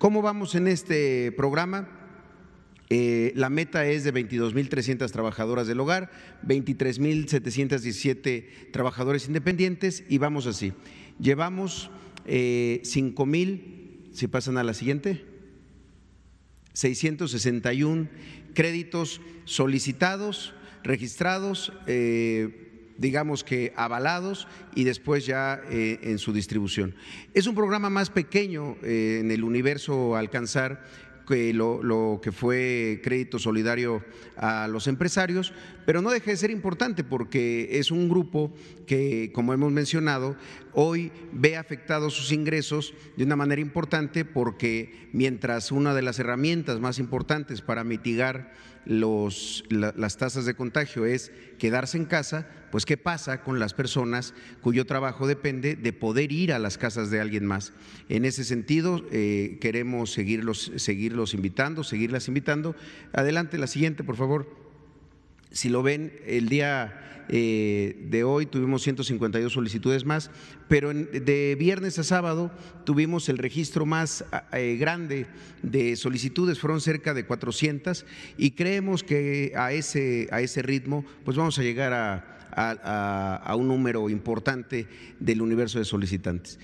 ¿Cómo vamos en este programa? Eh, la meta es de 22.300 trabajadoras del hogar, 23.717 trabajadores independientes y vamos así. Llevamos eh, 5.000, si pasan a la siguiente, 661 créditos solicitados, registrados. Eh, digamos que avalados y después ya eh, en su distribución. Es un programa más pequeño eh, en el universo alcanzar que lo, que fue crédito solidario a los empresarios, pero no deja de ser importante porque es un grupo que, como hemos mencionado, hoy ve afectados sus ingresos de una manera importante porque mientras una de las herramientas más importantes para mitigar los, las tasas de contagio es quedarse en casa, pues ¿qué pasa con las personas cuyo trabajo depende de poder ir a las casas de alguien más? En ese sentido, eh, queremos seguirlos, seguir los invitando, seguirlas invitando. Adelante, la siguiente, por favor. Si lo ven, el día eh, de hoy tuvimos 152 solicitudes más, pero de viernes a sábado tuvimos el registro más eh, grande de solicitudes, fueron cerca de 400 y creemos que a ese, a ese ritmo pues vamos a llegar a un número importante del universo de solicitantes.